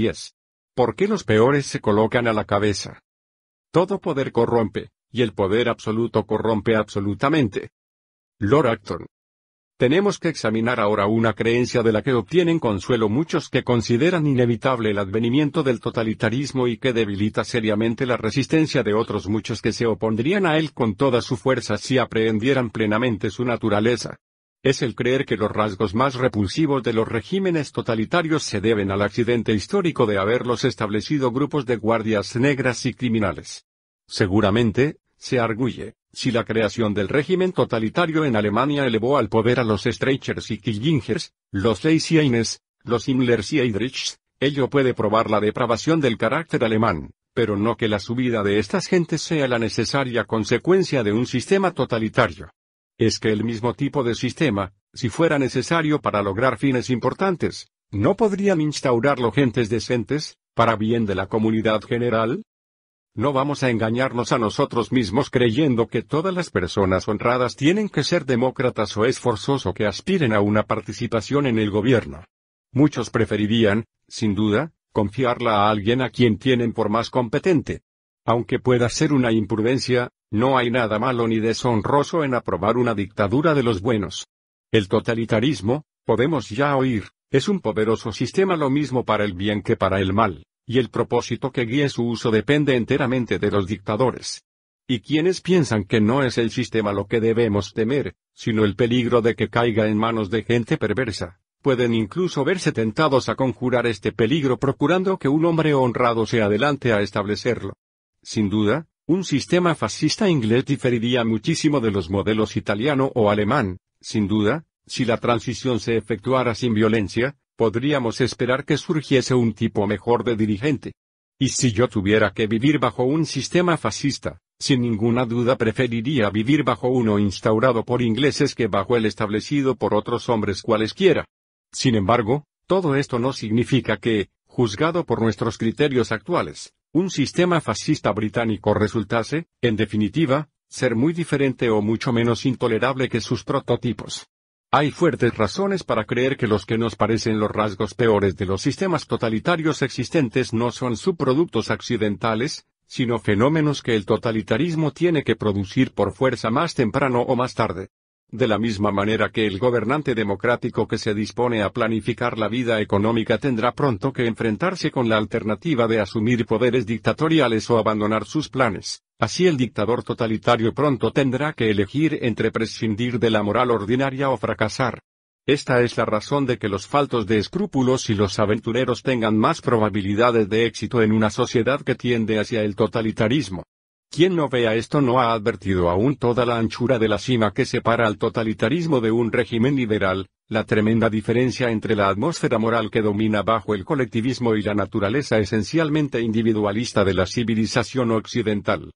10. ¿Por qué los peores se colocan a la cabeza? Todo poder corrompe, y el poder absoluto corrompe absolutamente. Lord Acton. Tenemos que examinar ahora una creencia de la que obtienen consuelo muchos que consideran inevitable el advenimiento del totalitarismo y que debilita seriamente la resistencia de otros muchos que se opondrían a él con toda su fuerza si aprehendieran plenamente su naturaleza es el creer que los rasgos más repulsivos de los regímenes totalitarios se deben al accidente histórico de haberlos establecido grupos de guardias negras y criminales. Seguramente, se arguye, si la creación del régimen totalitario en Alemania elevó al poder a los Streichers y Killingers, los Leysienes, los Himmlers y Heydrichs, ello puede probar la depravación del carácter alemán, pero no que la subida de estas gentes sea la necesaria consecuencia de un sistema totalitario es que el mismo tipo de sistema, si fuera necesario para lograr fines importantes, ¿no podrían instaurarlo gentes decentes, para bien de la comunidad general? No vamos a engañarnos a nosotros mismos creyendo que todas las personas honradas tienen que ser demócratas o es forzoso que aspiren a una participación en el gobierno. Muchos preferirían, sin duda, confiarla a alguien a quien tienen por más competente. Aunque pueda ser una imprudencia, no hay nada malo ni deshonroso en aprobar una dictadura de los buenos. El totalitarismo, podemos ya oír, es un poderoso sistema lo mismo para el bien que para el mal, y el propósito que guíe su uso depende enteramente de los dictadores. Y quienes piensan que no es el sistema lo que debemos temer, sino el peligro de que caiga en manos de gente perversa, pueden incluso verse tentados a conjurar este peligro procurando que un hombre honrado se adelante a establecerlo. Sin duda, un sistema fascista inglés diferiría muchísimo de los modelos italiano o alemán, sin duda, si la transición se efectuara sin violencia, podríamos esperar que surgiese un tipo mejor de dirigente. Y si yo tuviera que vivir bajo un sistema fascista, sin ninguna duda preferiría vivir bajo uno instaurado por ingleses que bajo el establecido por otros hombres cualesquiera. Sin embargo, todo esto no significa que, juzgado por nuestros criterios actuales, un sistema fascista británico resultase, en definitiva, ser muy diferente o mucho menos intolerable que sus prototipos. Hay fuertes razones para creer que los que nos parecen los rasgos peores de los sistemas totalitarios existentes no son subproductos accidentales, sino fenómenos que el totalitarismo tiene que producir por fuerza más temprano o más tarde. De la misma manera que el gobernante democrático que se dispone a planificar la vida económica tendrá pronto que enfrentarse con la alternativa de asumir poderes dictatoriales o abandonar sus planes, así el dictador totalitario pronto tendrá que elegir entre prescindir de la moral ordinaria o fracasar. Esta es la razón de que los faltos de escrúpulos y los aventureros tengan más probabilidades de éxito en una sociedad que tiende hacia el totalitarismo. Quien no vea esto no ha advertido aún toda la anchura de la cima que separa al totalitarismo de un régimen liberal, la tremenda diferencia entre la atmósfera moral que domina bajo el colectivismo y la naturaleza esencialmente individualista de la civilización occidental.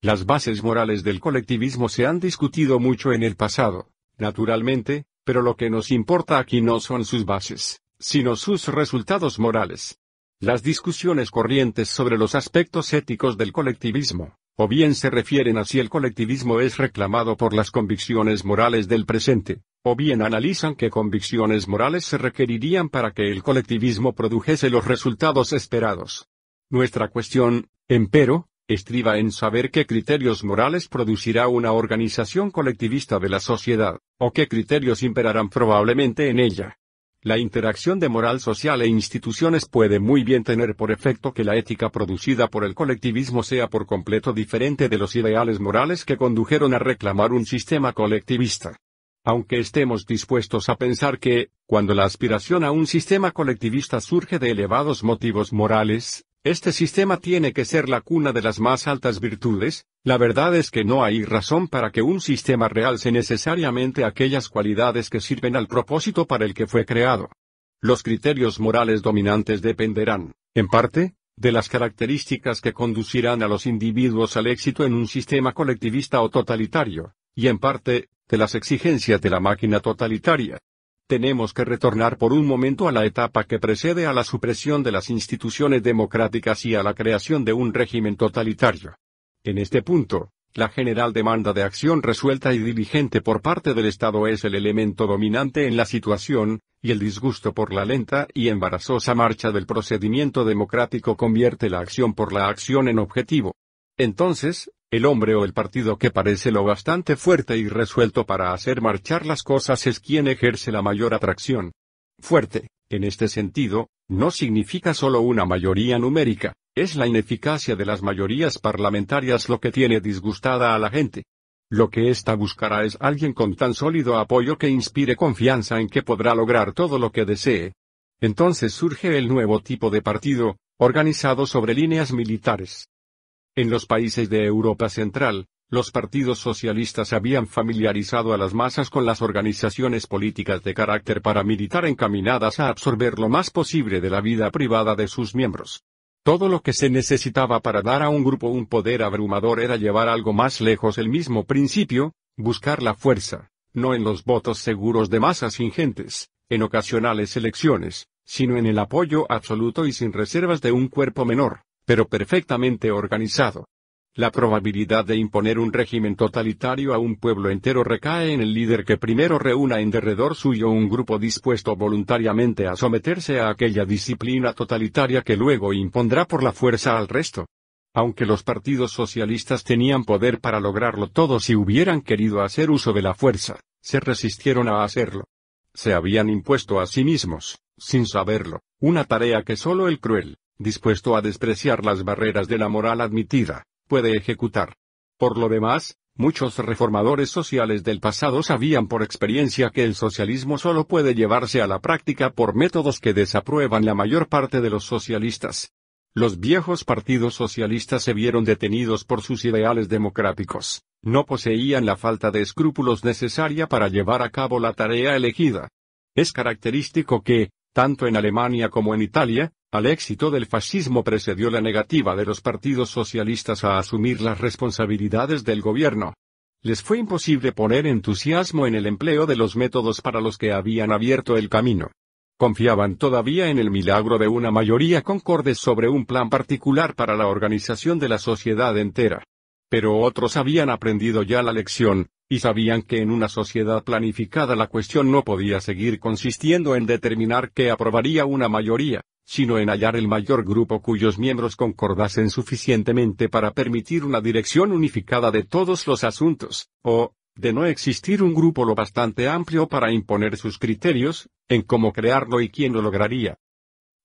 Las bases morales del colectivismo se han discutido mucho en el pasado, naturalmente, pero lo que nos importa aquí no son sus bases, sino sus resultados morales. Las discusiones corrientes sobre los aspectos éticos del colectivismo, o bien se refieren a si el colectivismo es reclamado por las convicciones morales del presente, o bien analizan qué convicciones morales se requerirían para que el colectivismo produjese los resultados esperados. Nuestra cuestión, empero, estriba en saber qué criterios morales producirá una organización colectivista de la sociedad, o qué criterios imperarán probablemente en ella. La interacción de moral social e instituciones puede muy bien tener por efecto que la ética producida por el colectivismo sea por completo diferente de los ideales morales que condujeron a reclamar un sistema colectivista. Aunque estemos dispuestos a pensar que, cuando la aspiración a un sistema colectivista surge de elevados motivos morales, este sistema tiene que ser la cuna de las más altas virtudes, la verdad es que no hay razón para que un sistema realce necesariamente aquellas cualidades que sirven al propósito para el que fue creado. Los criterios morales dominantes dependerán, en parte, de las características que conducirán a los individuos al éxito en un sistema colectivista o totalitario, y en parte, de las exigencias de la máquina totalitaria tenemos que retornar por un momento a la etapa que precede a la supresión de las instituciones democráticas y a la creación de un régimen totalitario. En este punto, la general demanda de acción resuelta y diligente por parte del Estado es el elemento dominante en la situación, y el disgusto por la lenta y embarazosa marcha del procedimiento democrático convierte la acción por la acción en objetivo. Entonces, el hombre o el partido que parece lo bastante fuerte y resuelto para hacer marchar las cosas es quien ejerce la mayor atracción. Fuerte, en este sentido, no significa solo una mayoría numérica, es la ineficacia de las mayorías parlamentarias lo que tiene disgustada a la gente. Lo que ésta buscará es alguien con tan sólido apoyo que inspire confianza en que podrá lograr todo lo que desee. Entonces surge el nuevo tipo de partido, organizado sobre líneas militares. En los países de Europa Central, los partidos socialistas habían familiarizado a las masas con las organizaciones políticas de carácter paramilitar encaminadas a absorber lo más posible de la vida privada de sus miembros. Todo lo que se necesitaba para dar a un grupo un poder abrumador era llevar algo más lejos el mismo principio, buscar la fuerza, no en los votos seguros de masas ingentes, en ocasionales elecciones, sino en el apoyo absoluto y sin reservas de un cuerpo menor, pero perfectamente organizado. La probabilidad de imponer un régimen totalitario a un pueblo entero recae en el líder que primero reúna en derredor suyo un grupo dispuesto voluntariamente a someterse a aquella disciplina totalitaria que luego impondrá por la fuerza al resto. Aunque los partidos socialistas tenían poder para lograrlo todo si hubieran querido hacer uso de la fuerza, se resistieron a hacerlo. Se habían impuesto a sí mismos, sin saberlo, una tarea que solo el cruel, dispuesto a despreciar las barreras de la moral admitida, puede ejecutar. Por lo demás, muchos reformadores sociales del pasado sabían por experiencia que el socialismo solo puede llevarse a la práctica por métodos que desaprueban la mayor parte de los socialistas. Los viejos partidos socialistas se vieron detenidos por sus ideales democráticos, no poseían la falta de escrúpulos necesaria para llevar a cabo la tarea elegida. Es característico que, tanto en Alemania como en Italia, al éxito del fascismo precedió la negativa de los partidos socialistas a asumir las responsabilidades del gobierno. Les fue imposible poner entusiasmo en el empleo de los métodos para los que habían abierto el camino. Confiaban todavía en el milagro de una mayoría concorde sobre un plan particular para la organización de la sociedad entera. Pero otros habían aprendido ya la lección, y sabían que en una sociedad planificada la cuestión no podía seguir consistiendo en determinar qué aprobaría una mayoría, sino en hallar el mayor grupo cuyos miembros concordasen suficientemente para permitir una dirección unificada de todos los asuntos, o, de no existir un grupo lo bastante amplio para imponer sus criterios, en cómo crearlo y quién lo lograría.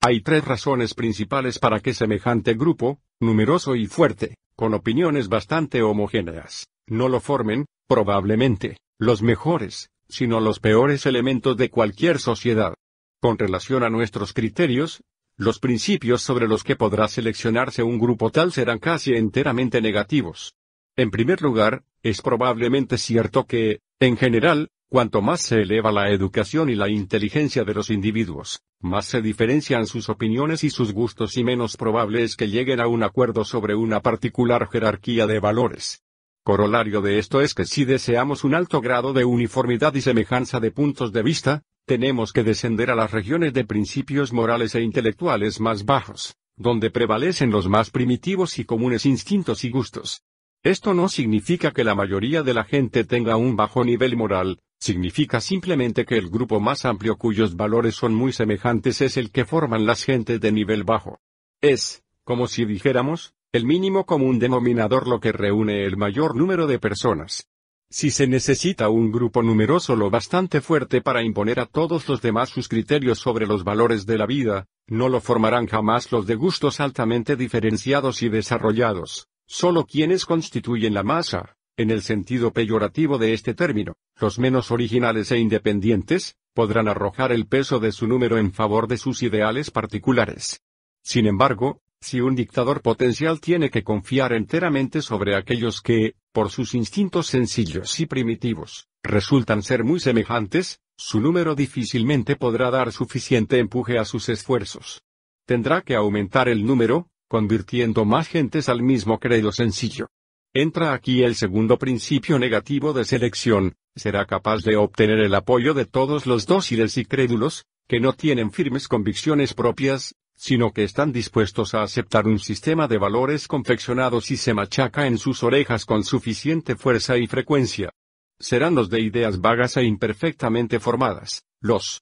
Hay tres razones principales para que semejante grupo, numeroso y fuerte, con opiniones bastante homogéneas, no lo formen, probablemente, los mejores, sino los peores elementos de cualquier sociedad. Con relación a nuestros criterios, los principios sobre los que podrá seleccionarse un grupo tal serán casi enteramente negativos. En primer lugar, es probablemente cierto que, en general, cuanto más se eleva la educación y la inteligencia de los individuos, más se diferencian sus opiniones y sus gustos y menos probable es que lleguen a un acuerdo sobre una particular jerarquía de valores. Corolario de esto es que si deseamos un alto grado de uniformidad y semejanza de puntos de vista, tenemos que descender a las regiones de principios morales e intelectuales más bajos, donde prevalecen los más primitivos y comunes instintos y gustos. Esto no significa que la mayoría de la gente tenga un bajo nivel moral, significa simplemente que el grupo más amplio cuyos valores son muy semejantes es el que forman las gentes de nivel bajo. Es, como si dijéramos, el mínimo común denominador lo que reúne el mayor número de personas. Si se necesita un grupo numeroso lo bastante fuerte para imponer a todos los demás sus criterios sobre los valores de la vida, no lo formarán jamás los de gustos altamente diferenciados y desarrollados, solo quienes constituyen la masa, en el sentido peyorativo de este término, los menos originales e independientes, podrán arrojar el peso de su número en favor de sus ideales particulares. Sin embargo, si un dictador potencial tiene que confiar enteramente sobre aquellos que, por sus instintos sencillos y primitivos, resultan ser muy semejantes, su número difícilmente podrá dar suficiente empuje a sus esfuerzos. Tendrá que aumentar el número, convirtiendo más gentes al mismo credo sencillo. Entra aquí el segundo principio negativo de selección, será capaz de obtener el apoyo de todos los dóciles y crédulos, que no tienen firmes convicciones propias, sino que están dispuestos a aceptar un sistema de valores confeccionados y se machaca en sus orejas con suficiente fuerza y frecuencia. Serán los de ideas vagas e imperfectamente formadas, los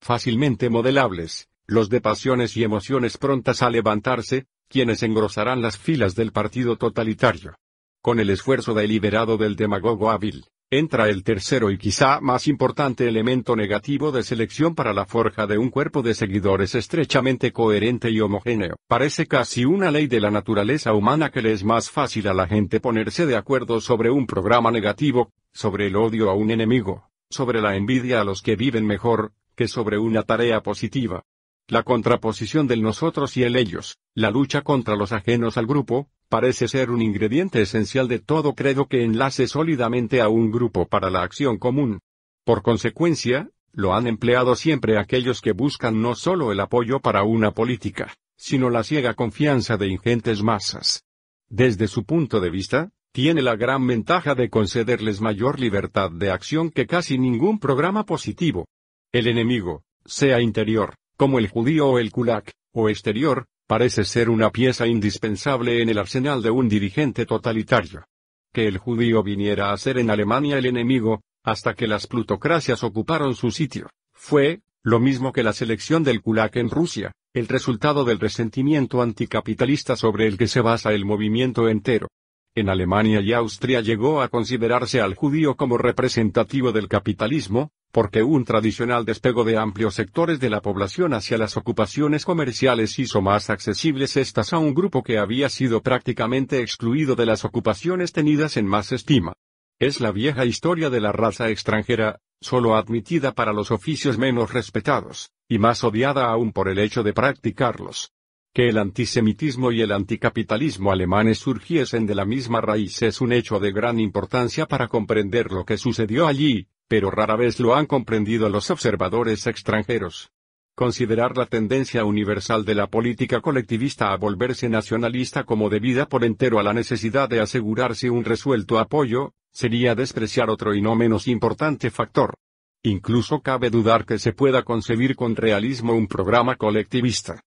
fácilmente modelables, los de pasiones y emociones prontas a levantarse, quienes engrosarán las filas del partido totalitario. Con el esfuerzo deliberado del demagogo hábil, entra el tercero y quizá más importante elemento negativo de selección para la forja de un cuerpo de seguidores estrechamente coherente y homogéneo. Parece casi una ley de la naturaleza humana que le es más fácil a la gente ponerse de acuerdo sobre un programa negativo, sobre el odio a un enemigo, sobre la envidia a los que viven mejor, que sobre una tarea positiva. La contraposición del nosotros y el ellos, la lucha contra los ajenos al grupo, parece ser un ingrediente esencial de todo credo que enlace sólidamente a un grupo para la acción común. Por consecuencia, lo han empleado siempre aquellos que buscan no solo el apoyo para una política, sino la ciega confianza de ingentes masas. Desde su punto de vista, tiene la gran ventaja de concederles mayor libertad de acción que casi ningún programa positivo. El enemigo, sea interior, como el judío o el kulak, o exterior, parece ser una pieza indispensable en el arsenal de un dirigente totalitario. Que el judío viniera a ser en Alemania el enemigo, hasta que las plutocracias ocuparon su sitio, fue, lo mismo que la selección del kulak en Rusia, el resultado del resentimiento anticapitalista sobre el que se basa el movimiento entero. En Alemania y Austria llegó a considerarse al judío como representativo del capitalismo, porque un tradicional despego de amplios sectores de la población hacia las ocupaciones comerciales hizo más accesibles estas a un grupo que había sido prácticamente excluido de las ocupaciones tenidas en más estima. Es la vieja historia de la raza extranjera, solo admitida para los oficios menos respetados, y más odiada aún por el hecho de practicarlos. Que el antisemitismo y el anticapitalismo alemanes surgiesen de la misma raíz es un hecho de gran importancia para comprender lo que sucedió allí, pero rara vez lo han comprendido los observadores extranjeros. Considerar la tendencia universal de la política colectivista a volverse nacionalista como debida por entero a la necesidad de asegurarse un resuelto apoyo, sería despreciar otro y no menos importante factor. Incluso cabe dudar que se pueda concebir con realismo un programa colectivista.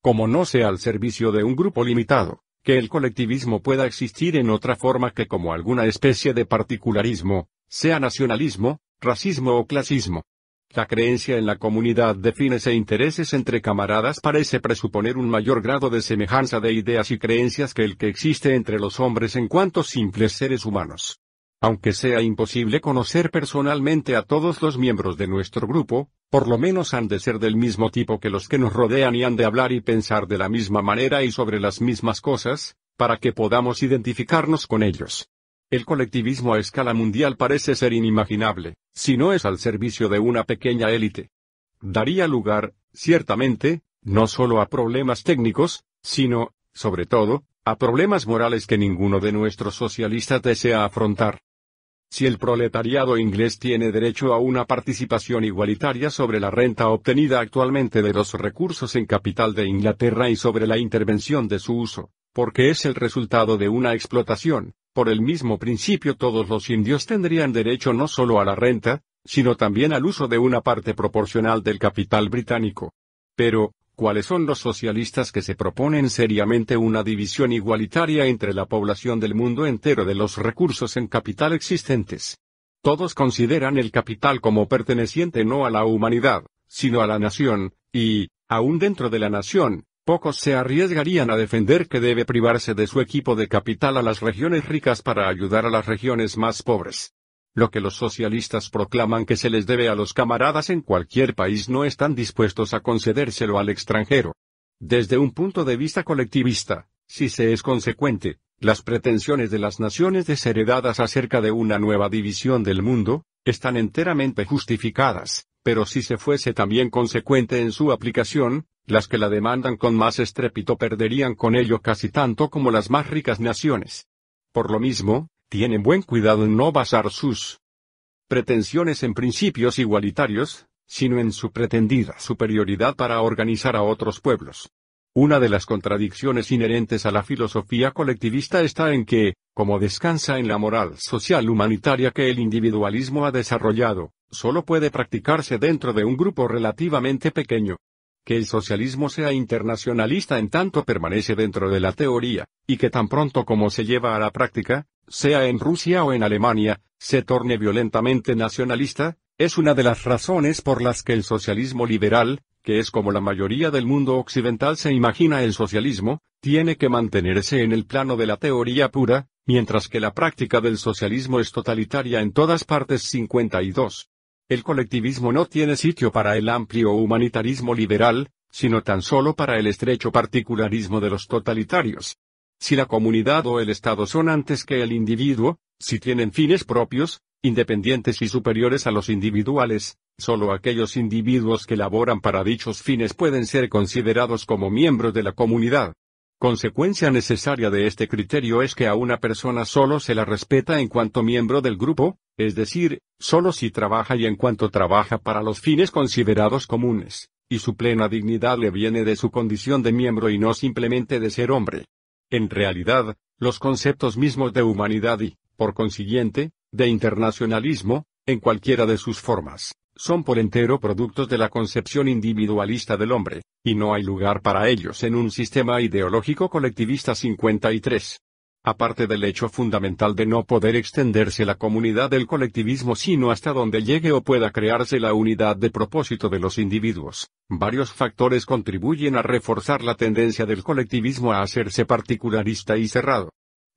Como no sea al servicio de un grupo limitado, que el colectivismo pueda existir en otra forma que como alguna especie de particularismo, sea nacionalismo, racismo o clasismo. La creencia en la comunidad de fines e intereses entre camaradas parece presuponer un mayor grado de semejanza de ideas y creencias que el que existe entre los hombres en cuanto simples seres humanos. Aunque sea imposible conocer personalmente a todos los miembros de nuestro grupo, por lo menos han de ser del mismo tipo que los que nos rodean y han de hablar y pensar de la misma manera y sobre las mismas cosas, para que podamos identificarnos con ellos. El colectivismo a escala mundial parece ser inimaginable, si no es al servicio de una pequeña élite. Daría lugar, ciertamente, no solo a problemas técnicos, sino, sobre todo, a problemas morales que ninguno de nuestros socialistas desea afrontar. Si el proletariado inglés tiene derecho a una participación igualitaria sobre la renta obtenida actualmente de los recursos en capital de Inglaterra y sobre la intervención de su uso, porque es el resultado de una explotación, por el mismo principio todos los indios tendrían derecho no solo a la renta, sino también al uso de una parte proporcional del capital británico. Pero, ¿cuáles son los socialistas que se proponen seriamente una división igualitaria entre la población del mundo entero de los recursos en capital existentes? Todos consideran el capital como perteneciente no a la humanidad, sino a la nación, y, aún dentro de la nación, Pocos se arriesgarían a defender que debe privarse de su equipo de capital a las regiones ricas para ayudar a las regiones más pobres. Lo que los socialistas proclaman que se les debe a los camaradas en cualquier país no están dispuestos a concedérselo al extranjero. Desde un punto de vista colectivista, si se es consecuente, las pretensiones de las naciones desheredadas acerca de una nueva división del mundo, están enteramente justificadas, pero si se fuese también consecuente en su aplicación, las que la demandan con más estrépito perderían con ello casi tanto como las más ricas naciones. Por lo mismo, tienen buen cuidado en no basar sus pretensiones en principios igualitarios, sino en su pretendida superioridad para organizar a otros pueblos. Una de las contradicciones inherentes a la filosofía colectivista está en que, como descansa en la moral social humanitaria que el individualismo ha desarrollado, solo puede practicarse dentro de un grupo relativamente pequeño, que el socialismo sea internacionalista en tanto permanece dentro de la teoría, y que tan pronto como se lleva a la práctica, sea en Rusia o en Alemania, se torne violentamente nacionalista, es una de las razones por las que el socialismo liberal, que es como la mayoría del mundo occidental se imagina el socialismo, tiene que mantenerse en el plano de la teoría pura, mientras que la práctica del socialismo es totalitaria en todas partes 52. El colectivismo no tiene sitio para el amplio humanitarismo liberal, sino tan solo para el estrecho particularismo de los totalitarios. Si la comunidad o el Estado son antes que el individuo, si tienen fines propios, independientes y superiores a los individuales, solo aquellos individuos que laboran para dichos fines pueden ser considerados como miembros de la comunidad. Consecuencia necesaria de este criterio es que a una persona solo se la respeta en cuanto miembro del grupo, es decir, solo si trabaja y en cuanto trabaja para los fines considerados comunes, y su plena dignidad le viene de su condición de miembro y no simplemente de ser hombre. En realidad, los conceptos mismos de humanidad y, por consiguiente, de internacionalismo, en cualquiera de sus formas, son por entero productos de la concepción individualista del hombre, y no hay lugar para ellos en un sistema ideológico colectivista 53. Aparte del hecho fundamental de no poder extenderse la comunidad del colectivismo sino hasta donde llegue o pueda crearse la unidad de propósito de los individuos, varios factores contribuyen a reforzar la tendencia del colectivismo a hacerse particularista y cerrado.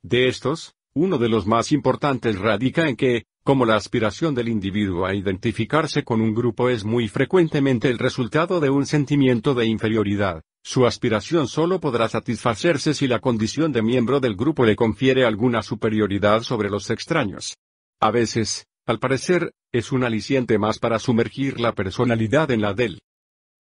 De estos, uno de los más importantes radica en que, como la aspiración del individuo a identificarse con un grupo es muy frecuentemente el resultado de un sentimiento de inferioridad, su aspiración solo podrá satisfacerse si la condición de miembro del grupo le confiere alguna superioridad sobre los extraños. A veces, al parecer, es un aliciente más para sumergir la personalidad en la del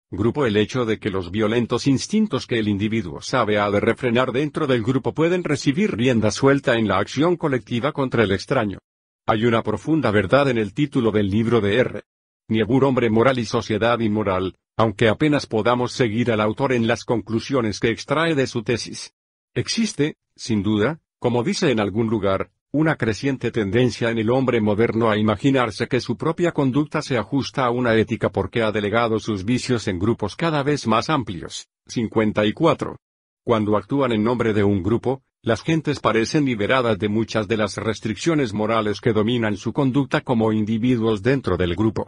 grupo el hecho de que los violentos instintos que el individuo sabe ha de refrenar dentro del grupo pueden recibir rienda suelta en la acción colectiva contra el extraño. Hay una profunda verdad en el título del libro de R. Niebuhr Hombre Moral y Sociedad Inmoral, aunque apenas podamos seguir al autor en las conclusiones que extrae de su tesis. Existe, sin duda, como dice en algún lugar, una creciente tendencia en el hombre moderno a imaginarse que su propia conducta se ajusta a una ética porque ha delegado sus vicios en grupos cada vez más amplios. 54. Cuando actúan en nombre de un grupo, las gentes parecen liberadas de muchas de las restricciones morales que dominan su conducta como individuos dentro del grupo.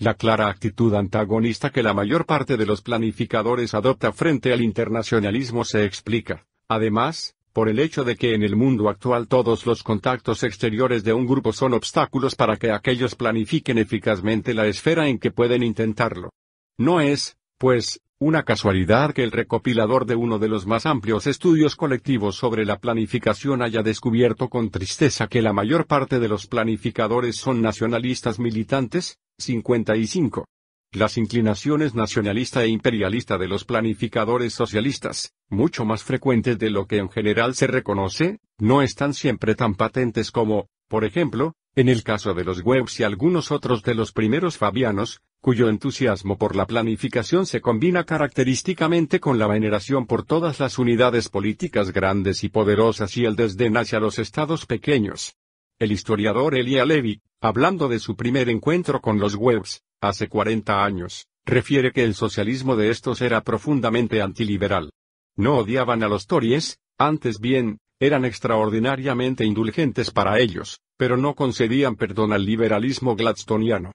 La clara actitud antagonista que la mayor parte de los planificadores adopta frente al internacionalismo se explica, además, por el hecho de que en el mundo actual todos los contactos exteriores de un grupo son obstáculos para que aquellos planifiquen eficazmente la esfera en que pueden intentarlo. No es, pues, una casualidad que el recopilador de uno de los más amplios estudios colectivos sobre la planificación haya descubierto con tristeza que la mayor parte de los planificadores son nacionalistas militantes, 55. Las inclinaciones nacionalista e imperialista de los planificadores socialistas, mucho más frecuentes de lo que en general se reconoce, no están siempre tan patentes como, por ejemplo, en el caso de los webs y algunos otros de los primeros fabianos, cuyo entusiasmo por la planificación se combina característicamente con la veneración por todas las unidades políticas grandes y poderosas y el desdén hacia los estados pequeños. El historiador Elia Levy, hablando de su primer encuentro con los webs, hace 40 años, refiere que el socialismo de estos era profundamente antiliberal. No odiaban a los Tories, antes bien, eran extraordinariamente indulgentes para ellos, pero no concedían perdón al liberalismo gladstoniano.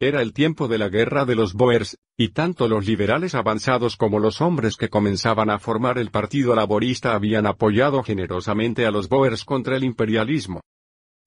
Era el tiempo de la guerra de los Boers, y tanto los liberales avanzados como los hombres que comenzaban a formar el Partido Laborista habían apoyado generosamente a los Boers contra el imperialismo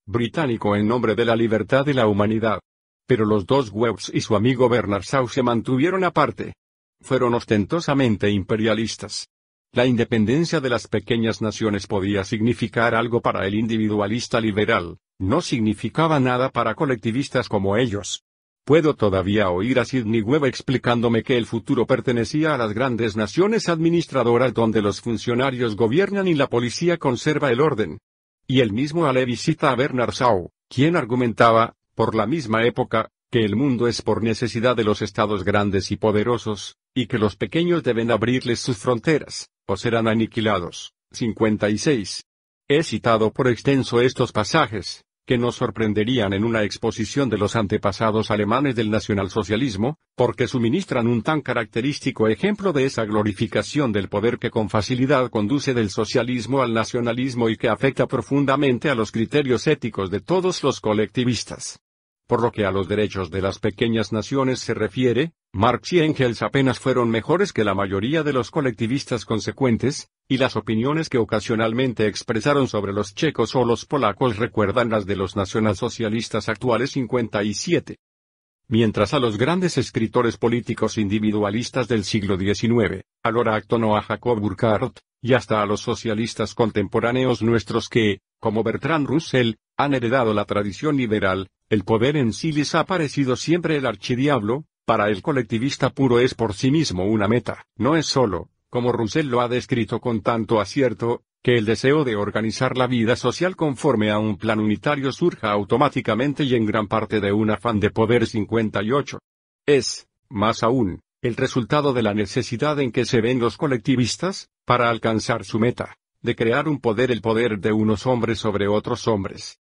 británico en nombre de la libertad y la humanidad. Pero los dos Webbs y su amigo Bernard Shaw se mantuvieron aparte. Fueron ostentosamente imperialistas. La independencia de las pequeñas naciones podía significar algo para el individualista liberal, no significaba nada para colectivistas como ellos. Puedo todavía oír a Sidney Webb explicándome que el futuro pertenecía a las grandes naciones administradoras donde los funcionarios gobiernan y la policía conserva el orden. Y el mismo Ale visita a Bernard Shaw, quien argumentaba, por la misma época, que el mundo es por necesidad de los estados grandes y poderosos, y que los pequeños deben abrirles sus fronteras, o serán aniquilados. 56. He citado por extenso estos pasajes, que nos sorprenderían en una exposición de los antepasados alemanes del nacionalsocialismo, porque suministran un tan característico ejemplo de esa glorificación del poder que con facilidad conduce del socialismo al nacionalismo y que afecta profundamente a los criterios éticos de todos los colectivistas. Por lo que a los derechos de las pequeñas naciones se refiere, Marx y Engels apenas fueron mejores que la mayoría de los colectivistas consecuentes, y las opiniones que ocasionalmente expresaron sobre los checos o los polacos recuerdan las de los nacionalsocialistas actuales 57. Mientras a los grandes escritores políticos individualistas del siglo XIX, a Lora Acton a Jacob Burckhardt, y hasta a los socialistas contemporáneos nuestros que, como Bertrand Russell, han heredado la tradición liberal, el poder en sí les ha parecido siempre el archidiablo, para el colectivista puro es por sí mismo una meta, no es solo, como Russell lo ha descrito con tanto acierto, que el deseo de organizar la vida social conforme a un plan unitario surja automáticamente y en gran parte de un afán de poder 58. Es, más aún, el resultado de la necesidad en que se ven los colectivistas, para alcanzar su meta, de crear un poder el poder de unos hombres sobre otros hombres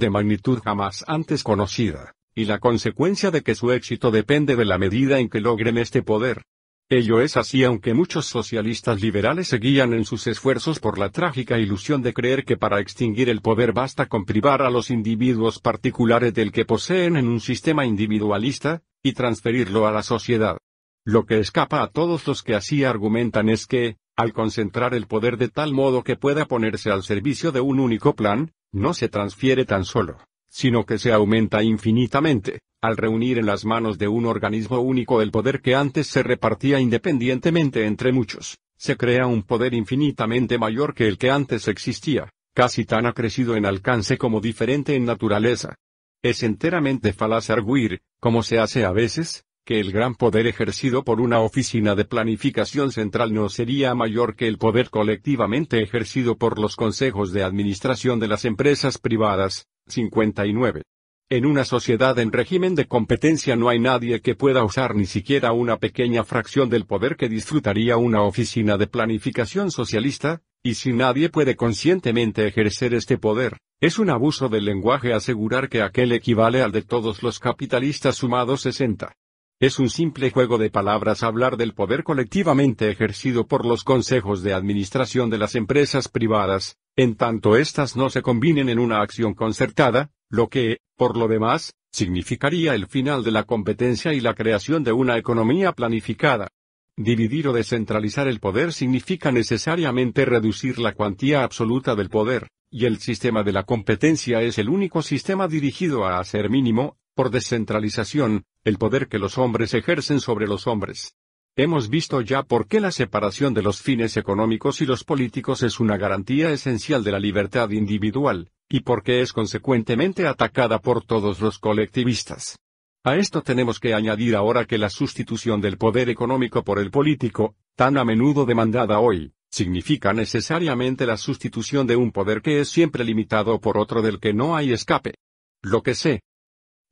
de magnitud jamás antes conocida, y la consecuencia de que su éxito depende de la medida en que logren este poder. Ello es así aunque muchos socialistas liberales seguían en sus esfuerzos por la trágica ilusión de creer que para extinguir el poder basta con privar a los individuos particulares del que poseen en un sistema individualista, y transferirlo a la sociedad. Lo que escapa a todos los que así argumentan es que, al concentrar el poder de tal modo que pueda ponerse al servicio de un único plan, no se transfiere tan solo, sino que se aumenta infinitamente, al reunir en las manos de un organismo único el poder que antes se repartía independientemente entre muchos, se crea un poder infinitamente mayor que el que antes existía, casi tan acrecido en alcance como diferente en naturaleza. Es enteramente falaz arguir, como se hace a veces, que el gran poder ejercido por una oficina de planificación central no sería mayor que el poder colectivamente ejercido por los consejos de administración de las empresas privadas. 59. En una sociedad en régimen de competencia no hay nadie que pueda usar ni siquiera una pequeña fracción del poder que disfrutaría una oficina de planificación socialista, y si nadie puede conscientemente ejercer este poder, es un abuso del lenguaje asegurar que aquel equivale al de todos los capitalistas sumados 60. Es un simple juego de palabras hablar del poder colectivamente ejercido por los consejos de administración de las empresas privadas, en tanto éstas no se combinen en una acción concertada, lo que, por lo demás, significaría el final de la competencia y la creación de una economía planificada. Dividir o descentralizar el poder significa necesariamente reducir la cuantía absoluta del poder, y el sistema de la competencia es el único sistema dirigido a hacer mínimo, por descentralización, el poder que los hombres ejercen sobre los hombres. Hemos visto ya por qué la separación de los fines económicos y los políticos es una garantía esencial de la libertad individual, y por qué es consecuentemente atacada por todos los colectivistas. A esto tenemos que añadir ahora que la sustitución del poder económico por el político, tan a menudo demandada hoy, significa necesariamente la sustitución de un poder que es siempre limitado por otro del que no hay escape. Lo que sé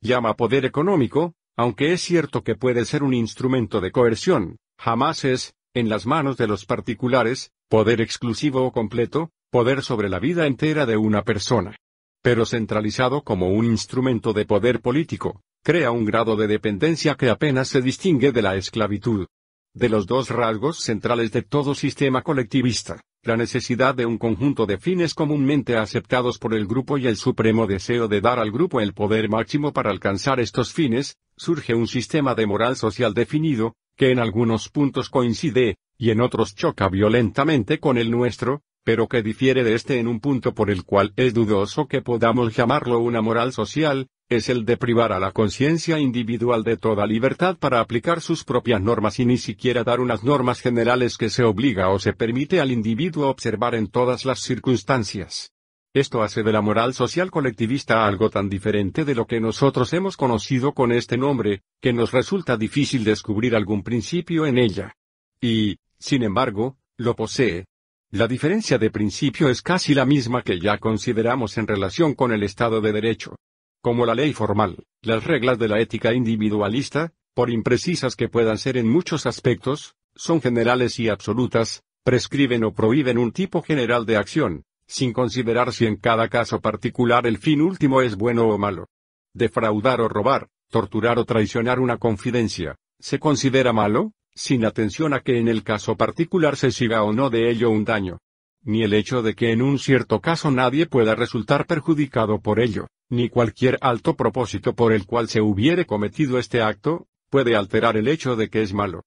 llama poder económico, aunque es cierto que puede ser un instrumento de coerción, jamás es, en las manos de los particulares, poder exclusivo o completo, poder sobre la vida entera de una persona. Pero centralizado como un instrumento de poder político, crea un grado de dependencia que apenas se distingue de la esclavitud. De los dos rasgos centrales de todo sistema colectivista, la necesidad de un conjunto de fines comúnmente aceptados por el grupo y el supremo deseo de dar al grupo el poder máximo para alcanzar estos fines, surge un sistema de moral social definido, que en algunos puntos coincide, y en otros choca violentamente con el nuestro, pero que difiere de este en un punto por el cual es dudoso que podamos llamarlo una moral social, es el de privar a la conciencia individual de toda libertad para aplicar sus propias normas y ni siquiera dar unas normas generales que se obliga o se permite al individuo observar en todas las circunstancias. Esto hace de la moral social colectivista algo tan diferente de lo que nosotros hemos conocido con este nombre, que nos resulta difícil descubrir algún principio en ella. Y, sin embargo, lo posee. La diferencia de principio es casi la misma que ya consideramos en relación con el Estado de Derecho como la ley formal, las reglas de la ética individualista, por imprecisas que puedan ser en muchos aspectos, son generales y absolutas, prescriben o prohíben un tipo general de acción, sin considerar si en cada caso particular el fin último es bueno o malo. Defraudar o robar, torturar o traicionar una confidencia, ¿se considera malo? sin atención a que en el caso particular se siga o no de ello un daño ni el hecho de que en un cierto caso nadie pueda resultar perjudicado por ello, ni cualquier alto propósito por el cual se hubiere cometido este acto, puede alterar el hecho de que es malo.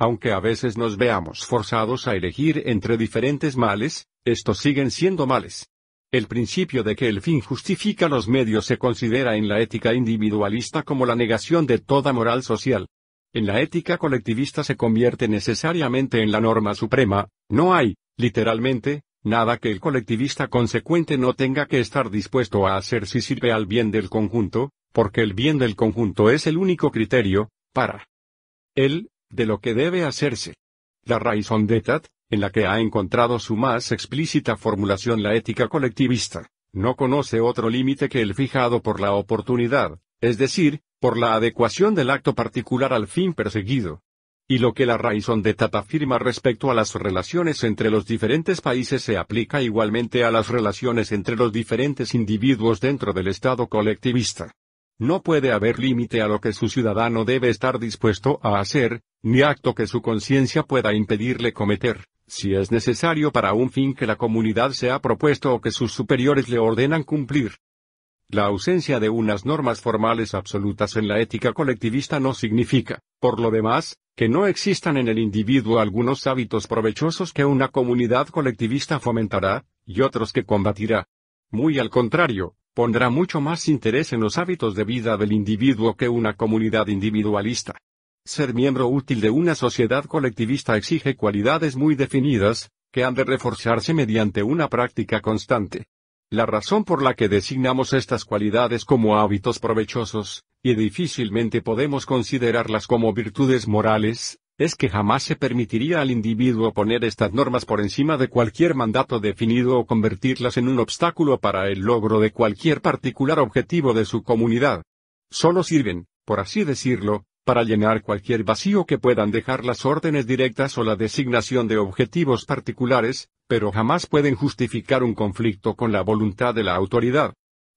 Aunque a veces nos veamos forzados a elegir entre diferentes males, estos siguen siendo males. El principio de que el fin justifica los medios se considera en la ética individualista como la negación de toda moral social. En la ética colectivista se convierte necesariamente en la norma suprema, no hay, Literalmente, nada que el colectivista consecuente no tenga que estar dispuesto a hacer si sirve al bien del conjunto, porque el bien del conjunto es el único criterio, para él, de lo que debe hacerse. La raison d'etat, en la que ha encontrado su más explícita formulación la ética colectivista, no conoce otro límite que el fijado por la oportunidad, es decir, por la adecuación del acto particular al fin perseguido. Y lo que la Raison de Tata afirma respecto a las relaciones entre los diferentes países se aplica igualmente a las relaciones entre los diferentes individuos dentro del Estado colectivista. No puede haber límite a lo que su ciudadano debe estar dispuesto a hacer, ni acto que su conciencia pueda impedirle cometer, si es necesario para un fin que la comunidad se ha propuesto o que sus superiores le ordenan cumplir. La ausencia de unas normas formales absolutas en la ética colectivista no significa, por lo demás, que no existan en el individuo algunos hábitos provechosos que una comunidad colectivista fomentará, y otros que combatirá. Muy al contrario, pondrá mucho más interés en los hábitos de vida del individuo que una comunidad individualista. Ser miembro útil de una sociedad colectivista exige cualidades muy definidas, que han de reforzarse mediante una práctica constante. La razón por la que designamos estas cualidades como hábitos provechosos, y difícilmente podemos considerarlas como virtudes morales, es que jamás se permitiría al individuo poner estas normas por encima de cualquier mandato definido o convertirlas en un obstáculo para el logro de cualquier particular objetivo de su comunidad. Solo sirven, por así decirlo, para llenar cualquier vacío que puedan dejar las órdenes directas o la designación de objetivos particulares, pero jamás pueden justificar un conflicto con la voluntad de la autoridad.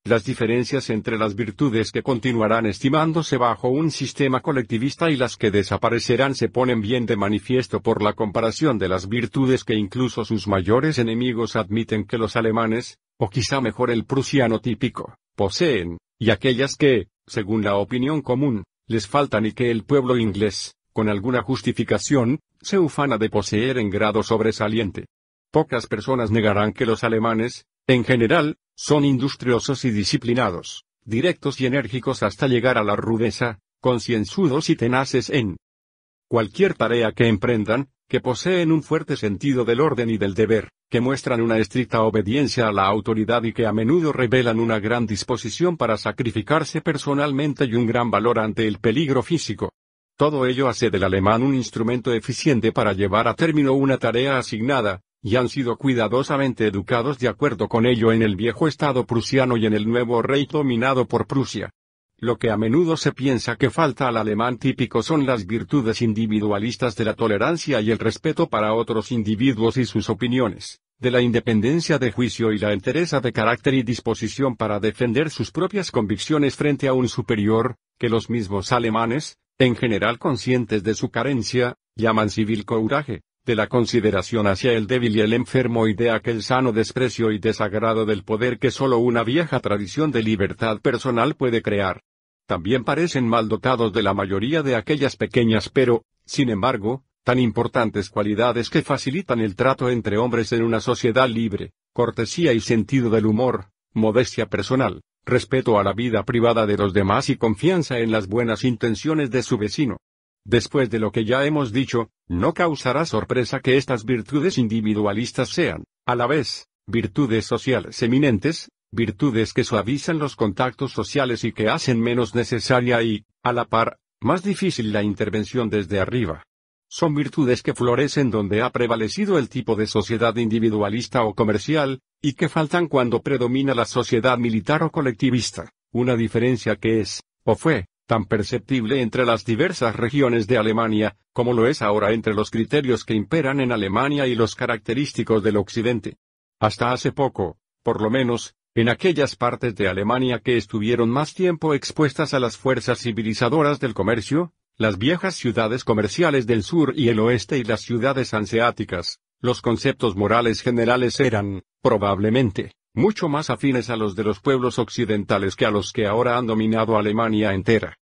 Las diferencias entre las virtudes que continuarán estimándose bajo un sistema colectivista y las que desaparecerán se ponen bien de manifiesto por la comparación de las virtudes que incluso sus mayores enemigos admiten que los alemanes, o quizá mejor el prusiano típico, poseen, y aquellas que, según la opinión común, les faltan y que el pueblo inglés, con alguna justificación, se ufana de poseer en grado sobresaliente. Pocas personas negarán que los alemanes, en general, son industriosos y disciplinados, directos y enérgicos hasta llegar a la rudeza, concienzudos y tenaces en cualquier tarea que emprendan, que poseen un fuerte sentido del orden y del deber, que muestran una estricta obediencia a la autoridad y que a menudo revelan una gran disposición para sacrificarse personalmente y un gran valor ante el peligro físico. Todo ello hace del alemán un instrumento eficiente para llevar a término una tarea asignada, y han sido cuidadosamente educados de acuerdo con ello en el viejo Estado prusiano y en el nuevo rey dominado por Prusia. Lo que a menudo se piensa que falta al alemán típico son las virtudes individualistas de la tolerancia y el respeto para otros individuos y sus opiniones, de la independencia de juicio y la entereza de carácter y disposición para defender sus propias convicciones frente a un superior, que los mismos alemanes, en general conscientes de su carencia, llaman civil coraje, de la consideración hacia el débil y el enfermo y de aquel sano desprecio y desagrado del poder que solo una vieja tradición de libertad personal puede crear también parecen mal dotados de la mayoría de aquellas pequeñas pero, sin embargo, tan importantes cualidades que facilitan el trato entre hombres en una sociedad libre, cortesía y sentido del humor, modestia personal, respeto a la vida privada de los demás y confianza en las buenas intenciones de su vecino. Después de lo que ya hemos dicho, no causará sorpresa que estas virtudes individualistas sean, a la vez, virtudes sociales eminentes, virtudes que suavizan los contactos sociales y que hacen menos necesaria y, a la par, más difícil la intervención desde arriba. Son virtudes que florecen donde ha prevalecido el tipo de sociedad individualista o comercial, y que faltan cuando predomina la sociedad militar o colectivista, una diferencia que es, o fue, tan perceptible entre las diversas regiones de Alemania, como lo es ahora entre los criterios que imperan en Alemania y los característicos del Occidente. Hasta hace poco, por lo menos, en aquellas partes de Alemania que estuvieron más tiempo expuestas a las fuerzas civilizadoras del comercio, las viejas ciudades comerciales del sur y el oeste y las ciudades hanseáticas, los conceptos morales generales eran, probablemente, mucho más afines a los de los pueblos occidentales que a los que ahora han dominado Alemania entera.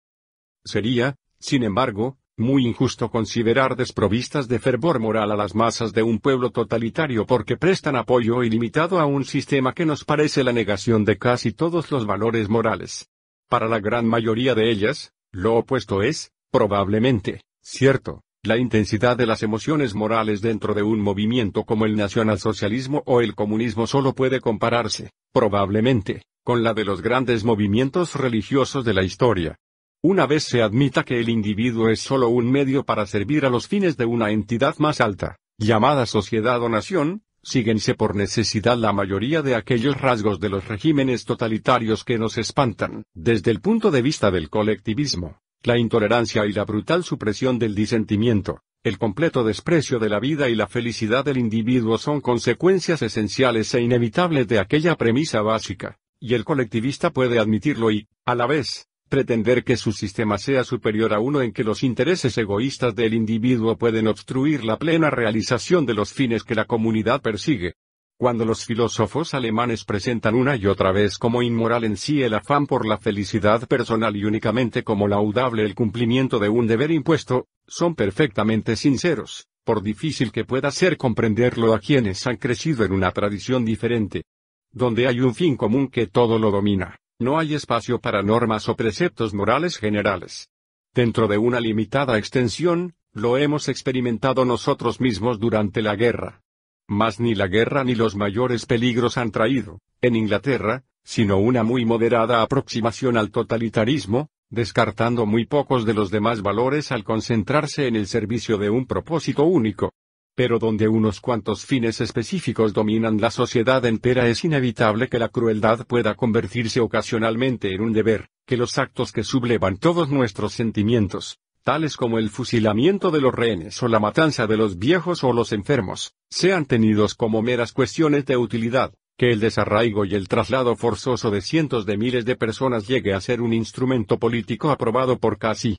Sería, sin embargo, muy injusto considerar desprovistas de fervor moral a las masas de un pueblo totalitario porque prestan apoyo ilimitado a un sistema que nos parece la negación de casi todos los valores morales. Para la gran mayoría de ellas, lo opuesto es, probablemente, cierto, la intensidad de las emociones morales dentro de un movimiento como el nacionalsocialismo o el comunismo solo puede compararse, probablemente, con la de los grandes movimientos religiosos de la historia. Una vez se admita que el individuo es solo un medio para servir a los fines de una entidad más alta, llamada sociedad o nación, síguense por necesidad la mayoría de aquellos rasgos de los regímenes totalitarios que nos espantan. Desde el punto de vista del colectivismo, la intolerancia y la brutal supresión del disentimiento, el completo desprecio de la vida y la felicidad del individuo son consecuencias esenciales e inevitables de aquella premisa básica, y el colectivista puede admitirlo y, a la vez, pretender que su sistema sea superior a uno en que los intereses egoístas del individuo pueden obstruir la plena realización de los fines que la comunidad persigue. Cuando los filósofos alemanes presentan una y otra vez como inmoral en sí el afán por la felicidad personal y únicamente como laudable el cumplimiento de un deber impuesto, son perfectamente sinceros, por difícil que pueda ser comprenderlo a quienes han crecido en una tradición diferente, donde hay un fin común que todo lo domina no hay espacio para normas o preceptos morales generales. Dentro de una limitada extensión, lo hemos experimentado nosotros mismos durante la guerra. Mas ni la guerra ni los mayores peligros han traído, en Inglaterra, sino una muy moderada aproximación al totalitarismo, descartando muy pocos de los demás valores al concentrarse en el servicio de un propósito único, pero donde unos cuantos fines específicos dominan la sociedad entera es inevitable que la crueldad pueda convertirse ocasionalmente en un deber, que los actos que sublevan todos nuestros sentimientos, tales como el fusilamiento de los rehenes o la matanza de los viejos o los enfermos, sean tenidos como meras cuestiones de utilidad, que el desarraigo y el traslado forzoso de cientos de miles de personas llegue a ser un instrumento político aprobado por casi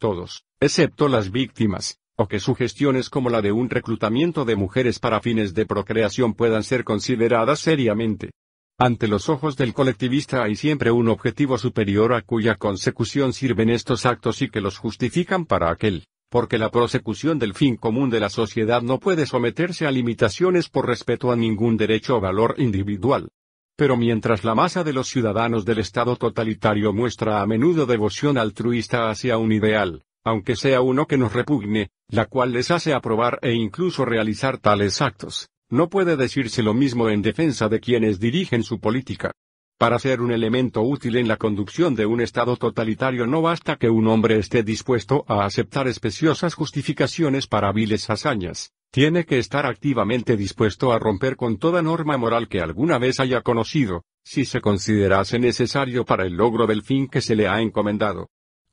todos, excepto las víctimas, o que sugestiones como la de un reclutamiento de mujeres para fines de procreación puedan ser consideradas seriamente. Ante los ojos del colectivista hay siempre un objetivo superior a cuya consecución sirven estos actos y que los justifican para aquel, porque la prosecución del fin común de la sociedad no puede someterse a limitaciones por respeto a ningún derecho o valor individual. Pero mientras la masa de los ciudadanos del Estado totalitario muestra a menudo devoción altruista hacia un ideal, aunque sea uno que nos repugne, la cual les hace aprobar e incluso realizar tales actos. No puede decirse lo mismo en defensa de quienes dirigen su política. Para ser un elemento útil en la conducción de un Estado totalitario no basta que un hombre esté dispuesto a aceptar especiosas justificaciones para viles hazañas, tiene que estar activamente dispuesto a romper con toda norma moral que alguna vez haya conocido, si se considerase necesario para el logro del fin que se le ha encomendado.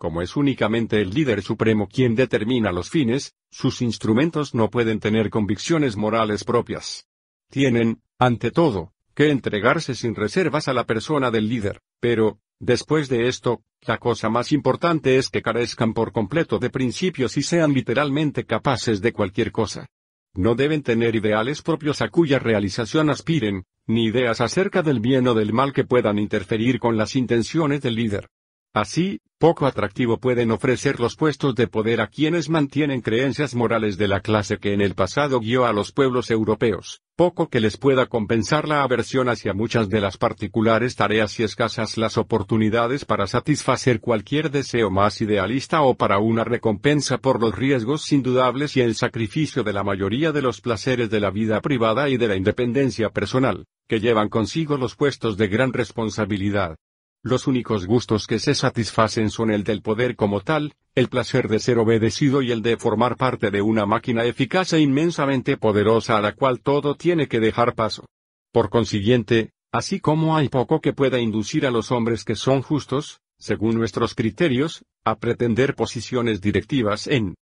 Como es únicamente el líder supremo quien determina los fines, sus instrumentos no pueden tener convicciones morales propias. Tienen, ante todo, que entregarse sin reservas a la persona del líder, pero, después de esto, la cosa más importante es que carezcan por completo de principios y sean literalmente capaces de cualquier cosa. No deben tener ideales propios a cuya realización aspiren, ni ideas acerca del bien o del mal que puedan interferir con las intenciones del líder. Así, poco atractivo pueden ofrecer los puestos de poder a quienes mantienen creencias morales de la clase que en el pasado guió a los pueblos europeos, poco que les pueda compensar la aversión hacia muchas de las particulares tareas y escasas las oportunidades para satisfacer cualquier deseo más idealista o para una recompensa por los riesgos indudables y el sacrificio de la mayoría de los placeres de la vida privada y de la independencia personal, que llevan consigo los puestos de gran responsabilidad. Los únicos gustos que se satisfacen son el del poder como tal, el placer de ser obedecido y el de formar parte de una máquina eficaz e inmensamente poderosa a la cual todo tiene que dejar paso. Por consiguiente, así como hay poco que pueda inducir a los hombres que son justos, según nuestros criterios, a pretender posiciones directivas en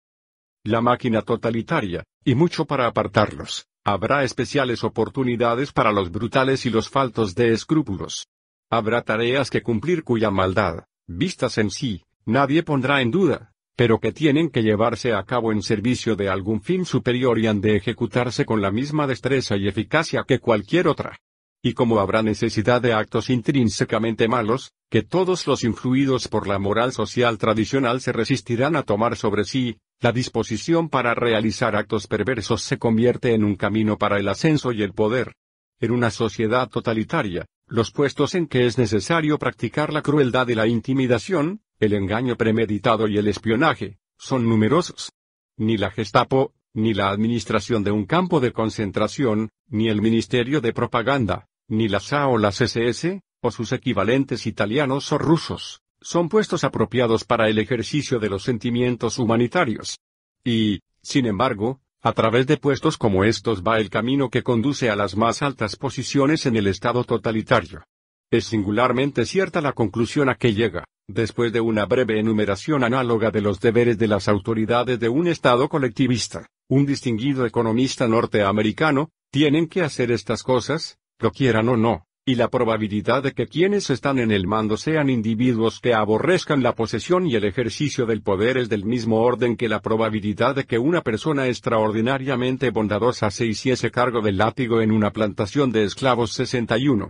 la máquina totalitaria, y mucho para apartarlos, habrá especiales oportunidades para los brutales y los faltos de escrúpulos. Habrá tareas que cumplir cuya maldad, vistas en sí, nadie pondrá en duda, pero que tienen que llevarse a cabo en servicio de algún fin superior y han de ejecutarse con la misma destreza y eficacia que cualquier otra. Y como habrá necesidad de actos intrínsecamente malos, que todos los influidos por la moral social tradicional se resistirán a tomar sobre sí, la disposición para realizar actos perversos se convierte en un camino para el ascenso y el poder. En una sociedad totalitaria, los puestos en que es necesario practicar la crueldad y la intimidación, el engaño premeditado y el espionaje, son numerosos. Ni la Gestapo, ni la administración de un campo de concentración, ni el Ministerio de Propaganda, ni la SA o las SS, o sus equivalentes italianos o rusos, son puestos apropiados para el ejercicio de los sentimientos humanitarios. Y, sin embargo, a través de puestos como estos va el camino que conduce a las más altas posiciones en el Estado totalitario. Es singularmente cierta la conclusión a que llega, después de una breve enumeración análoga de los deberes de las autoridades de un Estado colectivista. Un distinguido economista norteamericano, tienen que hacer estas cosas, lo quieran o no y la probabilidad de que quienes están en el mando sean individuos que aborrezcan la posesión y el ejercicio del poder es del mismo orden que la probabilidad de que una persona extraordinariamente bondadosa se hiciese cargo del látigo en una plantación de esclavos 61.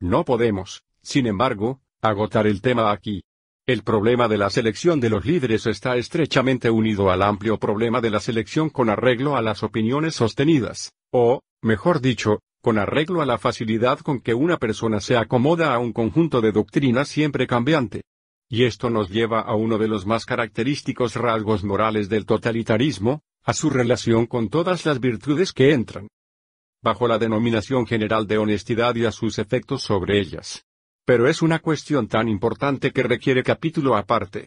No podemos, sin embargo, agotar el tema aquí. El problema de la selección de los líderes está estrechamente unido al amplio problema de la selección con arreglo a las opiniones sostenidas, o, mejor dicho, con arreglo a la facilidad con que una persona se acomoda a un conjunto de doctrinas siempre cambiante. Y esto nos lleva a uno de los más característicos rasgos morales del totalitarismo, a su relación con todas las virtudes que entran bajo la denominación general de honestidad y a sus efectos sobre ellas. Pero es una cuestión tan importante que requiere capítulo aparte.